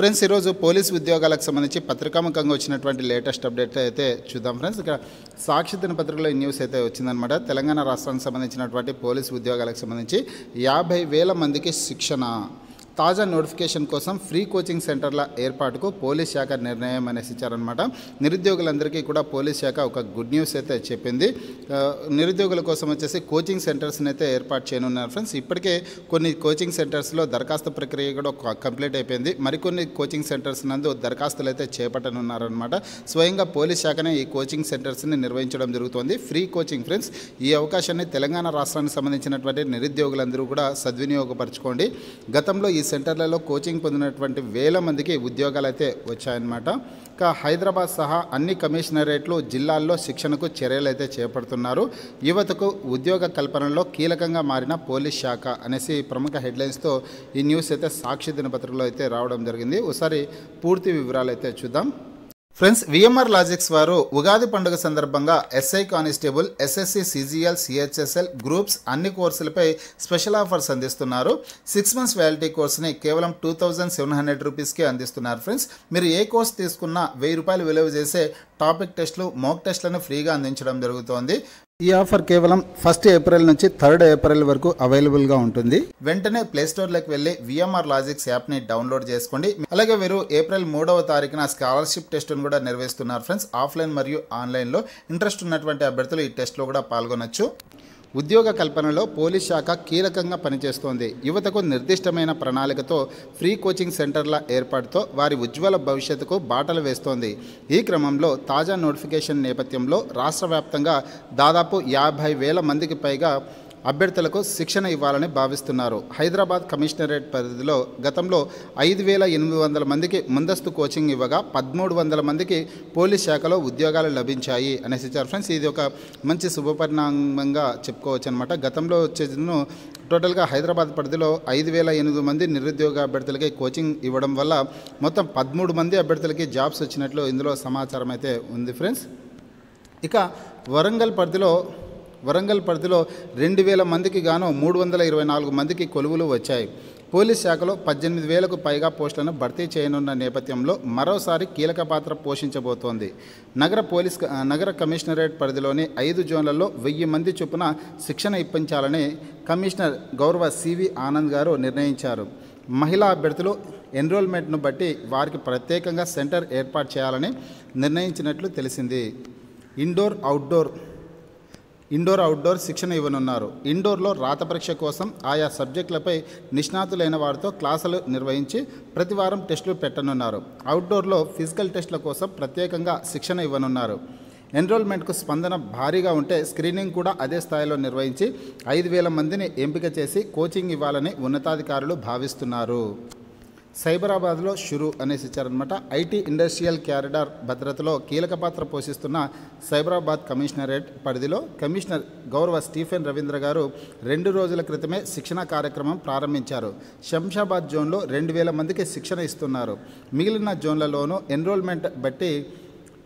friends ఈరోజు police ఉద్యోగాలకు సంబంధించి పత్రికాముఖంగా వచ్చినటువంటి లేటెస్ట్ అప్డేట్ అయితే చూద్దాం ఫ్రెండ్స్ ఇక్కడ సాక్షి దినపత్రికలో ఈ న్యూస్ అయితే వచ్చిందనమాట తెలంగాణ రాష్ట్రానికి సంబంధించినటువంటి పోలీస్ ఉద్యోగాలకు సంబంధించి యాభై వేల మందికి శిక్షణ తాజా నోటిఫికేషన్ కోసం ఫ్రీ కోచింగ్ సెంటర్ల ఏర్పాటుకు పోలీస్ శాఖ నిర్ణయం అనేసి ఇచ్చారనమాట నిరుద్యోగులందరికీ కూడా పోలీస్ శాఖ ఒక గుడ్ న్యూస్ అయితే చెప్పింది నిరుద్యోగుల కోసం వచ్చేసి కోచింగ్ సెంటర్స్ని అయితే ఏర్పాటు చేయనున్నారు ఫ్రెండ్స్ ఇప్పటికే కొన్ని కోచింగ్ సెంటర్స్లో దరఖాస్తు ప్రక్రియ కూడా కంప్లీట్ అయిపోయింది మరికొన్ని కోచింగ్ సెంటర్స్ నందు దరఖాస్తులు అయితే చేపట్టనున్నారనమాట స్వయంగా పోలీస్ శాఖనే ఈ కోచింగ్ సెంటర్స్ని నిర్వహించడం జరుగుతుంది ఫ్రీ కోచింగ్ ఫ్రెండ్స్ ఈ అవకాశాన్ని తెలంగాణ రాష్ట్రానికి సంబంధించినటువంటి నిరుద్యోగులందరూ కూడా సద్వినియోగపరచుకోండి గతంలో ఈ సెంటర్లలో కోచింగ్ పొందినటువంటి వేల మందికి ఉద్యోగాలు అయితే వచ్చాయన్నమాట ఇక హైదరాబాద్ సహా అన్ని కమిషనరేట్లు జిల్లాల్లో శిక్షణకు చర్యలు అయితే చేపడుతున్నారు యువతకు ఉద్యోగ కల్పనలో కీలకంగా మారిన పోలీస్ శాఖ అనేసి ప్రముఖ హెడ్లైన్స్తో ఈ న్యూస్ అయితే సాక్షి దినపత్రికలో అయితే రావడం జరిగింది ఒకసారి పూర్తి వివరాలు అయితే చూద్దాం ఫ్రెండ్స్ విఎంఆర్ లాజిక్స్ వారు ఉగాది పండుగ సందర్భంగా SI constable SSC CGL CHSL groups అన్ని కోర్సులపై స్పెషల్ ఆఫర్స్ అందిస్తున్నారు సిక్స్ మంత్స్ వ్యాలిటీ కోర్స్ని కేవలం టూ థౌజండ్ సెవెన్ హండ్రెడ్ రూపీస్కే అందిస్తున్నారు ఫ్రెండ్స్ మీరు ఏ కోర్స్ తీసుకున్నా వెయ్యి రూపాయలు విలువ చేసే టాపిక్ టెస్టులు మోక్ టెస్టులను ఫ్రీగా అందించడం జరుగుతోంది ఈ ఆఫర్ కేవలం ఫస్ట్ ఏప్రిల్ నుంచి థర్డ్ ఏప్రిల్ వరకు అవైలబుల్గా ఉంటుంది వెంటనే ప్లేస్టోర్లోకి వెళ్ళి విఎంఆర్ లాజిక్స్ యాప్ని డౌన్లోడ్ చేసుకోండి అలాగే వీరు ఏప్రిల్ మూడవ తారీఖున స్కాలర్షిప్ టెస్ట్ను కూడా నిర్వహిస్తున్నారు ఫ్రెండ్స్ ఆఫ్లైన్ మరియు ఆన్లైన్లో ఇంట్రెస్ట్ ఉన్నటువంటి అభ్యర్థులు ఈ టెస్ట్లో కూడా పాల్గొనొచ్చు ఉద్యోగ కల్పనలో పోలీస్ శాఖ కీలకంగా పనిచేస్తోంది యువతకు నిర్దిష్టమైన ప్రణాళికతో ఫ్రీ కోచింగ్ సెంటర్ల ఏర్పాటుతో వారి ఉజ్వల భవిష్యత్తుకు బాటలు వేస్తోంది ఈ క్రమంలో తాజా నోటిఫికేషన్ నేపథ్యంలో రాష్ట్ర వ్యాప్తంగా దాదాపు యాభై వేల మందికి పైగా అభ్యర్థులకు శిక్షణ ఇవ్వాలని భావిస్తున్నారు హైదరాబాద్ కమిషనరేట్ పరిధిలో గతంలో ఐదు వేల ఎనిమిది వందల మందికి ముందస్తు కోచింగ్ ఇవ్వగా పదమూడు వందల మందికి పోలీస్ శాఖలో ఉద్యోగాలు లభించాయి అనేసి ఇచ్చారు ఫ్రెండ్స్ ఇది ఒక మంచి శుభపరిణామంగా చెప్పుకోవచ్చు అనమాట గతంలో వచ్చేను టోటల్గా హైదరాబాద్ పరిధిలో ఐదు వేల ఎనిమిది మంది నిరుద్యోగ అభ్యర్థులకి కోచింగ్ ఇవ్వడం వల్ల మొత్తం పదమూడు మంది అభ్యర్థులకి జాబ్స్ వచ్చినట్లు ఇందులో సమాచారం అయితే ఉంది ఫ్రెండ్స్ ఇక వరంగల్ పరిధిలో వరంగల్ పరిధిలో రెండు వేల మందికి గాను మూడు వందల ఇరవై నాలుగు మందికి కొలువులు వచ్చాయి పోలీస్ శాఖలో పద్దెనిమిది వేలకు పైగా పోస్టులను భర్తీ చేయనున్న నేపథ్యంలో మరోసారి కీలక పాత్ర పోషించబోతోంది నగర పోలీస్ నగర కమిషనరేట్ పరిధిలోని ఐదు జోన్లలో వెయ్యి మంది చొప్పున శిక్షణ ఇప్పించాలని కమిషనర్ గౌరవ సివి ఆనంద్ గారు నిర్ణయించారు మహిళా అభ్యర్థులు ఎన్రోల్మెంట్ను బట్టి వారికి ప్రత్యేకంగా సెంటర్ ఏర్పాటు చేయాలని నిర్ణయించినట్లు తెలిసింది ఇండోర్ అవుట్డోర్ ఇండోర్ అవుట్డోర్ శిక్షణ ఇవ్వనున్నారు ఇండోర్లో రాత పరీక్ష కోసం ఆయా సబ్జెక్టులపై నిష్ణాతులైన వారితో క్లాసులు నిర్వహించి ప్రతివారం టెస్టులు పెట్టనున్నారు అవుట్డోర్లో ఫిజికల్ టెస్టుల కోసం ప్రత్యేకంగా శిక్షణ ఇవ్వనున్నారు ఎన్రోల్మెంట్కు స్పందన భారీగా ఉంటే స్క్రీనింగ్ కూడా అదే స్థాయిలో నిర్వహించి ఐదు వేల మందిని ఎంపిక చేసి కోచింగ్ ఇవ్వాలని ఉన్నతాధికారులు భావిస్తున్నారు సైబరాబాద్లో షురు అనేసి ఇచ్చారనమాట ఐటీ ఇండస్ట్రియల్ క్యారిడార్ భద్రతలో కీలక పాత్ర పోషిస్తున్న సైబరాబాద్ కమిషనరేట్ పరిధిలో కమిషనర్ గౌరవ స్టీఫెన్ రవీంద్ర గారు రెండు రోజుల క్రితమే శిక్షణ కార్యక్రమం ప్రారంభించారు శంషాబాద్ జోన్లో రెండు వేల మందికి శిక్షణ ఇస్తున్నారు మిగిలిన జోన్లలోనూ ఎన్రోల్మెంట్ బట్టి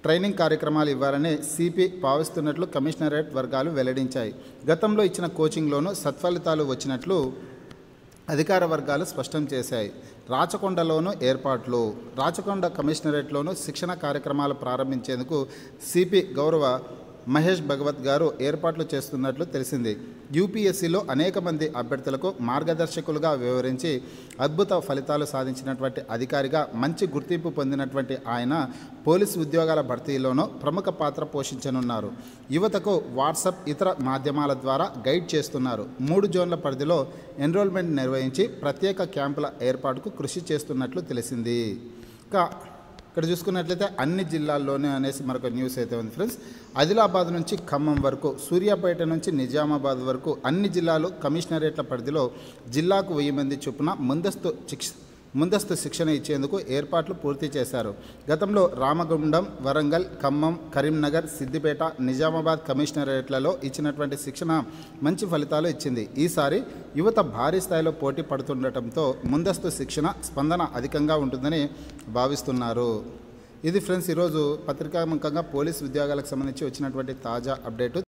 ట్రైనింగ్ కార్యక్రమాలు ఇవ్వాలని సిపి భావిస్తున్నట్లు కమిషనరేట్ వర్గాలు వెల్లడించాయి గతంలో ఇచ్చిన కోచింగ్లోనూ సత్ఫలితాలు వచ్చినట్లు అధికార వర్గాలు స్పష్టం చేశాయి రాచకొండలోనూ ఏర్పాట్లు రాచకొండ కమిషనరేట్లోనూ శిక్షణ కార్యక్రమాలు ప్రారంభించేందుకు సిపి గౌరవ మహేష్ భగవత్ గారు ఏర్పాట్లు చేస్తున్నట్లు తెలిసింది యూపీఎస్సీలో అనేక మంది అభ్యర్థులకు మార్గదర్శకులుగా వివరించి అద్భుత ఫలితాలు సాధించినటువంటి అధికారిగా మంచి గుర్తింపు పొందినటువంటి ఆయన పోలీసు ఉద్యోగాల భర్తీలోనూ ప్రముఖ పాత్ర పోషించనున్నారు యువతకు వాట్సాప్ ఇతర మాధ్యమాల ద్వారా గైడ్ చేస్తున్నారు మూడు జోన్ల పరిధిలో ఎన్రోల్మెంట్ నిర్వహించి ప్రత్యేక క్యాంపుల ఏర్పాటుకు కృషి చేస్తున్నట్లు తెలిసింది ఇంకా ఇక్కడ చూసుకున్నట్లయితే అన్ని జిల్లాల్లోనే అనేసి మరొక న్యూస్ అయితే ఉంది ఫ్రెండ్స్ ఆదిలాబాద్ నుంచి ఖమ్మం వరకు సూర్యాపేట నుంచి నిజామాబాద్ వరకు అన్ని జిల్లాలు కమిషనరేట్ల పరిధిలో జిల్లాకు వెయ్యి మంది చొప్పున ముందస్తు శిక్ష ముందస్తు శిక్షణ ఇచ్చేందుకు ఏర్పాట్లు పూర్తి చేశారు గతంలో రామగుండం వరంగల్ ఖమ్మం కరీంనగర్ సిద్దిపేట నిజామాబాద్ కమిషనరేట్లలో ఇచ్చినటువంటి శిక్షణ మంచి ఫలితాలు ఇచ్చింది ఈసారి యువత భారీ స్థాయిలో పోటీ పడుతుండటంతో ముందస్తు శిక్షణ స్పందన అధికంగా ఉంటుందని భావిస్తున్నారు ఇది ఫ్రెండ్స్ ఈరోజు పత్రికాముఖంగా పోలీస్ ఉద్యోగాలకు సంబంధించి వచ్చినటువంటి తాజా అప్డేటు